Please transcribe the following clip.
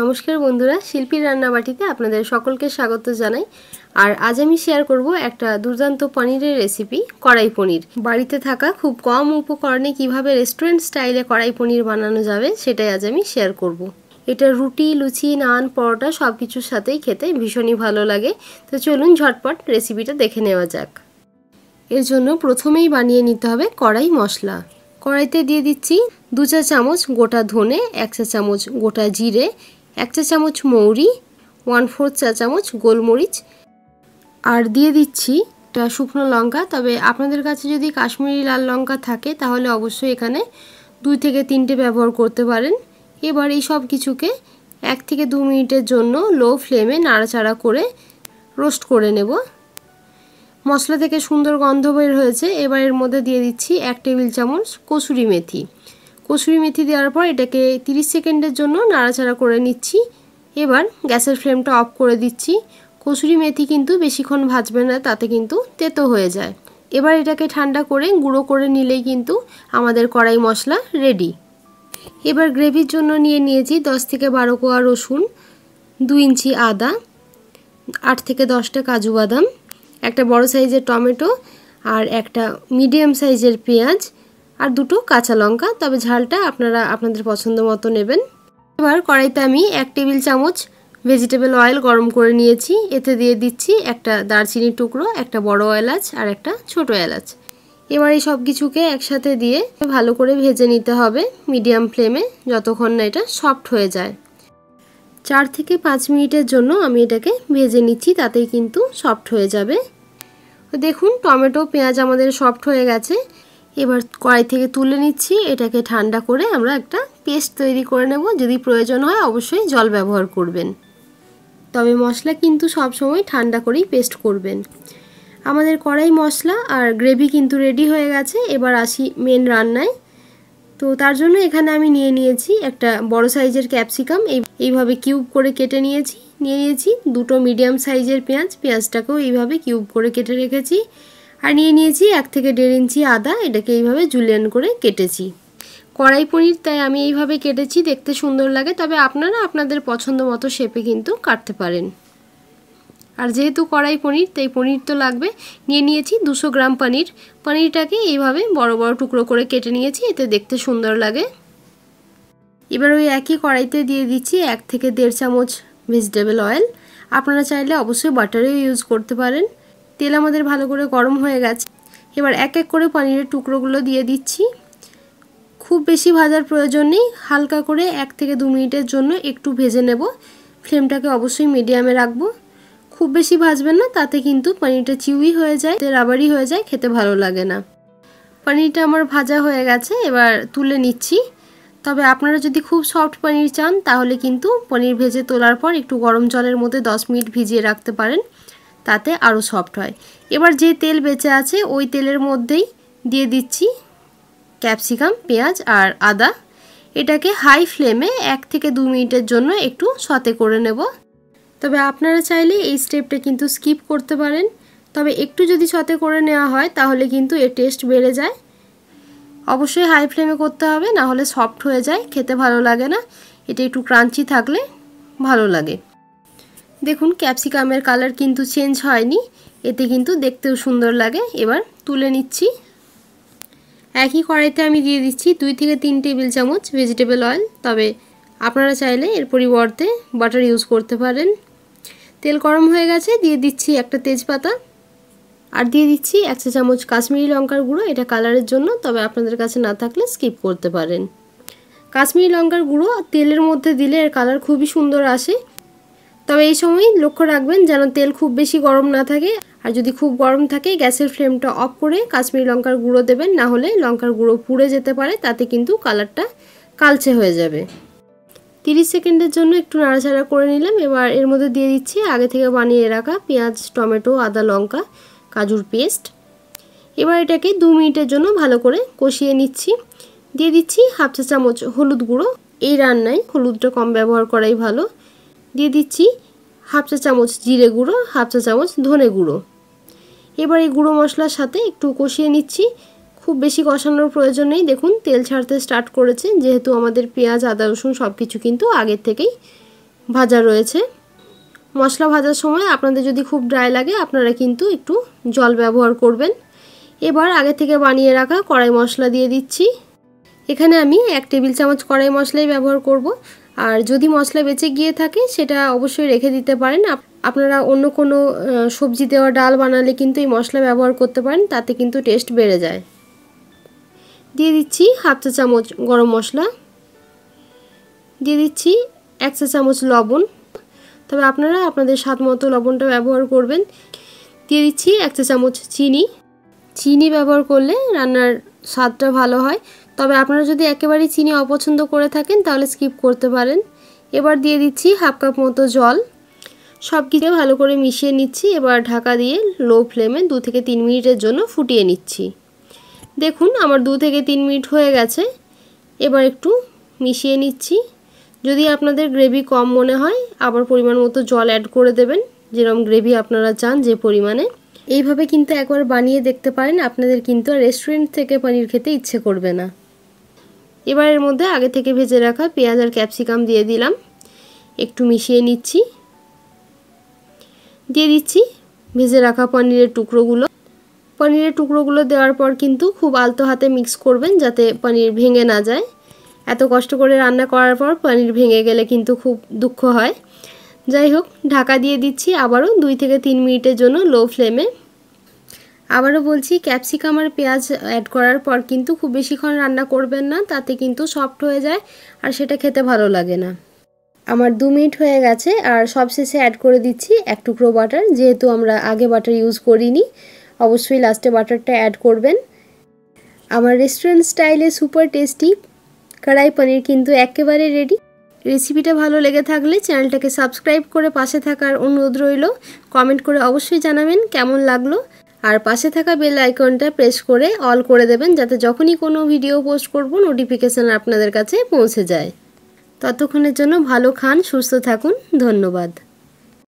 নমস্কার বন্ধুরা শিল্পীর রান্নাবাটিতে আপনাদের সকলকে স্বাগত জানাই আর আজ আমি শেয়ার করব একটা দুর্দান্ত পনিরের রেসিপি কড়াই পনির বাড়িতে থাকা খুব কম উপকরণে কিভাবে রেস্টুরেন্ট স্টাইলে কড়াই পনির বানানো যাবে সেটাই আজ আমি শেয়ার করব। এটা রুটি লুচি নান পরোটা সব কিছুর সাথেই খেতে ভীষণই ভালো লাগে তো চলুন ঝটপট রেসিপিটা দেখে নেওয়া যাক এর জন্য প্রথমেই বানিয়ে নিতে হবে কড়াই মশলা কড়াইতে দিয়ে দিচ্ছি দু চা চামচ গোটা ধনে এক চা চামচ গোটা জিরে এক চা চামচ মৌরি ওয়ান ফোর চা চামচ গোলমরিচ আর দিয়ে দিচ্ছি একটা শুকনো লঙ্কা তবে আপনাদের কাছে যদি কাশ্মীরি লাল লঙ্কা থাকে তাহলে অবশ্যই এখানে দুই থেকে তিনটে ব্যবহার করতে পারেন এবার এই সব কিছুকে এক থেকে দু মিনিটের জন্য লো ফ্লেমে নাড়াচাড়া করে রোস্ট করে নেব মশলা থেকে সুন্দর গন্ধ বের হয়েছে এবার এর মধ্যে দিয়ে দিচ্ছি এক টেবিল চামচ কসুরি মেথি কসুরি মেথি দেওয়ার পর এটাকে 30 সেকেন্ডের জন্য নাড়াচাড়া করে নিচ্ছি এবার গ্যাসের ফ্লেমটা অফ করে দিচ্ছি কসুরি মেথি কিন্তু বেশিক্ষণ ভাজবে না তাতে কিন্তু তেতো হয়ে যায় এবার এটাকে ঠান্ডা করে গুঁড়ো করে নিলেই কিন্তু আমাদের কড়াই মশলা রেডি এবার গ্রেভির জন্য নিয়ে নিয়েছি 10 থেকে বারো কোয়া রসুন দু ইঞ্চি আদা আট থেকে দশটা কাজু বাদাম একটা বড় সাইজের টমেটো আর একটা মিডিয়াম সাইজের পেঁয়াজ আর দুটো কাঁচা লঙ্কা তবে ঝালটা আপনারা আপনাদের পছন্দ মতো নেবেন এবার কড়াইতে আমি এক টেবিল চামচ ভেজিটেবল অয়েল গরম করে নিয়েছি এতে দিয়ে দিচ্ছি একটা দারচিনির টুকরো একটা বড় এলাচ আর একটা ছোট এলাচ এবার এই সব কিছুকে একসাথে দিয়ে ভালো করে ভেজে নিতে হবে মিডিয়াম ফ্লেমে যতক্ষণ না এটা সফট হয়ে যায় চার থেকে পাঁচ মিনিটের জন্য আমি এটাকে ভেজে নিচ্ছি তাতেই কিন্তু সফট হয়ে যাবে দেখুন টমেটো পেঁয়াজ আমাদের সফট হয়ে গেছে এবার কড়াই থেকে তুলে নিচ্ছি এটাকে ঠান্ডা করে আমরা একটা পেস্ট তৈরি করে নেব যদি প্রয়োজন হয় অবশ্যই জল ব্যবহার করবেন তবে মশলা কিন্তু সব সময় ঠান্ডা করেই পেস্ট করবেন আমাদের কড়াই মশলা আর গ্রেভি কিন্তু রেডি হয়ে গেছে এবার আসি মেন রান্নায় তো তার জন্য এখানে আমি নিয়ে নিয়েছি একটা বড় সাইজের ক্যাপসিকাম এইভাবে কিউব করে কেটে নিয়েছি নিয়ে নিয়েছি দুটো মিডিয়াম সাইজের পেঁয়াজ পেঁয়াজটাকেও এইভাবে কিউব করে কেটে রেখেছি আর নিয়ে নিয়েছি এক থেকে দেড় ইঞ্চি আদা এটাকে এইভাবে জুলিয়ান করে কেটেছি কড়াই পনির তাই আমি এইভাবে কেটেছি দেখতে সুন্দর লাগে তবে আপনারা আপনাদের পছন্দ মতো শেপে কিন্তু কাটতে পারেন আর যেহেতু কড়াই পনির তাই পনির তো লাগবে নিয়ে নিয়েছি দুশো গ্রাম পনির পনিরটাকে এইভাবে বড় বড় টুকরো করে কেটে নিয়েছি এতে দেখতে সুন্দর লাগে এবার ওই একই কড়াইতে দিয়ে দিচ্ছি এক থেকে দেড় চামচ ভেজিটেবল অয়েল আপনারা চাইলে অবশ্যই বাটারেও ইউজ করতে পারেন তেল আমাদের ভালো করে গরম হয়ে গেছে এবার এক এক করে পনিরের টুকরোগুলো দিয়ে দিচ্ছি খুব বেশি ভাজার প্রয়োজন নেই হালকা করে এক থেকে দু মিনিটের জন্য একটু ভেজে নেব ফ্লেমটাকে অবশ্যই মিডিয়ামে রাখবো খুব বেশি ভাজবেন না তাতে কিন্তু পানিরটা চিউই হয়ে যায় রাবারই হয়ে যায় খেতে ভালো লাগে না পানিরটা আমার ভাজা হয়ে গেছে এবার তুলে নিচ্ছি তবে আপনারা যদি খুব সফট পানির চান তাহলে কিন্তু পনির ভেজে তোলার পর একটু গরম জলের মধ্যে দশ মিনিট ভিজিয়ে রাখতে পারেন তাতে আরও সফট হয় এবার যে তেল বেঁচে আছে ওই তেলের মধ্যেই দিয়ে দিচ্ছি ক্যাপসিকাম পেঁয়াজ আর আদা এটাকে হাই ফ্লেমে এক থেকে দু মিনিটের জন্য একটু সতে করে নেব তবে আপনারা চাইলে এই স্টেপটা কিন্তু স্কিপ করতে পারেন তবে একটু যদি সতে করে নেওয়া হয় তাহলে কিন্তু এর টেস্ট বেড়ে যায় অবশ্যই হাই ফ্লেমে করতে হবে না হলে সফট হয়ে যায় খেতে ভালো লাগে না এটা একটু ক্রাঞ্চি থাকলে ভালো লাগে দেখুন ক্যাপসিকামের কালার কিন্তু চেঞ্জ হয়নি এতে কিন্তু দেখতেও সুন্দর লাগে এবার তুলে নিচ্ছি একই কড়াইতে আমি দিয়ে দিচ্ছি দুই থেকে তিন টেবিল চামচ ভেজিটেবল অয়েল তবে আপনারা চাইলে এর পরিবর্তে বাটার ইউজ করতে পারেন তেল গরম হয়ে গেছে দিয়ে দিচ্ছি একটা তেজপাতা আর দিয়ে দিচ্ছি এক চা চামচ কাশ্মীরি লঙ্কার গুঁড়ো এটা কালারের জন্য তবে আপনাদের কাছে না থাকলে স্কিপ করতে পারেন কাশ্মীরি লঙ্কার গুঁড়ো তেলের মধ্যে দিলে এর কালার খুবই সুন্দর আসে তবে এই সময় লক্ষ্য রাখবেন যেন তেল খুব বেশি গরম না থাকে আর যদি খুব গরম থাকে গ্যাসের ফ্লেমটা অফ করে কাশ্মীরি লঙ্কার গুঁড়ো দেবেন না হলে লঙ্কার গুঁড়ো পুড়ে যেতে পারে তাতে কিন্তু কালারটা কালচে হয়ে যাবে 30 সেকেন্ডের জন্য একটু নাড়াচাড়া করে নিলাম এবার এর মধ্যে দিয়ে দিচ্ছি আগে থেকে বানিয়ে রাখা পেঁয়াজ টমেটো আদা লঙ্কা কাজুর পেস্ট এবার এটাকে দু মিনিটের জন্য ভালো করে কষিয়ে নিচ্ছি দিয়ে দিচ্ছি হাফ চা চামচ হলুদ গুঁড়ো এই রান্নায় হলুদটা কম ব্যবহার করাই ভালো দিয়ে দিচ্ছি হাফ চা চামচ জিরে গুঁড়ো হাফ চা চামচ ধনে গুঁড়ো এবার এই গুঁড়ো মশলার সাথে একটু কষিয়ে নিচ্ছি খুব বেশি কষানোর প্রয়োজন নেই দেখুন তেল ছাড়তে স্টার্ট করেছে যেহেতু আমাদের পেঁয়াজ আদা রসুন সব কিছু কিন্তু আগের থেকেই ভাজা রয়েছে মশলা ভাজার সময় আপনাদের যদি খুব ড্রাই লাগে আপনারা কিন্তু একটু জল ব্যবহার করবেন এবার আগে থেকে বানিয়ে রাখা কড়াই মশলা দিয়ে দিচ্ছি এখানে আমি এক টেবিল চামচ কড়াই মশলাই ব্যবহার করব আর যদি মশলা বেঁচে গিয়ে থাকে সেটা অবশ্যই রেখে দিতে পারেন আপনারা অন্য কোনো সবজি দেওয়া ডাল বানালে কিন্তু এই মশলা ব্যবহার করতে পারেন তাতে কিন্তু টেস্ট বেড়ে যায় দিয়ে দিচ্ছি হাফ চা চামচ গরম মশলা দিয়ে দিচ্ছি এক চা চামচ লবণ তবে আপনারা আপনাদের স্বাদ মতো লবণটা ব্যবহার করবেন দিয়ে দিচ্ছি এক চা চামচ চিনি চিনি ব্যবহার করলে রান্নার স্বাদটা ভালো হয় তবে আপনারা যদি একেবারেই চিনি অপছন্দ করে থাকেন তাহলে স্কিপ করতে পারেন এবার দিয়ে দিচ্ছি হাফ কাপ মতো জল সব কিছু ভালো করে মিশিয়ে নিচ্ছি এবার ঢাকা দিয়ে লো ফ্লেমে দু থেকে তিন মিনিটের জন্য ফুটিয়ে নিচ্ছি দেখুন আমার দু থেকে তিন মিনিট হয়ে গেছে এবার একটু মিশিয়ে নিচ্ছি যদি আপনাদের গ্রেভি কম মনে হয় আবার পরিমাণ মতো জল অ্যাড করে দেবেন যেরকম গ্রেভি আপনারা চান যে পরিমাণে এইভাবে কিন্তু একবার বানিয়ে দেখতে পারেন আপনাদের কিন্তু রেস্টুরেন্ট থেকে পনির খেতে ইচ্ছে করবে না এবার এর মধ্যে আগে থেকে ভেজে রাখা পেঁয়াজ আর ক্যাপসিকাম দিয়ে দিলাম একটু মিশিয়ে নিচ্ছি দিয়ে দিচ্ছি ভেজে রাখা পনিরের টুকরোগুলো পনিরের টুকরোগুলো দেওয়ার পর কিন্তু খুব আলতো হাতে মিক্স করবেন যাতে পনির ভেঙে না যায় এত কষ্ট করে রান্না করার পর পনির ভেঙে গেলে কিন্তু খুব দুঃখ হয় যাই হোক ঢাকা দিয়ে দিচ্ছি আবারও দুই থেকে তিন মিনিটের জন্য লো ফ্লেমে আবারও বলছি ক্যাপসিকাম আর পেঁয়াজ অ্যাড করার পর কিন্তু খুব বেশিক্ষণ রান্না করবেন না তাতে কিন্তু সফট হয়ে যায় আর সেটা খেতে ভালো লাগে না আমার দু মিনিট হয়ে গেছে আর সবশেষে অ্যাড করে দিচ্ছি এক টুকরো বাটার যেহেতু আমরা আগে বাটার ইউজ করিনি অবশ্যই লাস্টে বাটারটা অ্যাড করবেন আমার রেস্টুরেন্ট স্টাইলে সুপার টেস্টি কড়াই পনির কিন্তু একেবারে রেডি রেসিপিটা ভালো লেগে থাকলে চ্যানেলটাকে সাবস্ক্রাইব করে পাশে থাকার অনুরোধ রইল কমেন্ট করে অবশ্যই জানাবেন কেমন লাগলো আর পাশে থাকা বেল আইকনটা প্রেস করে অল করে দেবেন যাতে যখনই কোনো ভিডিও পোস্ট করব নোটিফিকেশান আপনাদের কাছে পৌঁছে যায় ততক্ষণের জন্য ভালো খান সুস্থ থাকুন ধন্যবাদ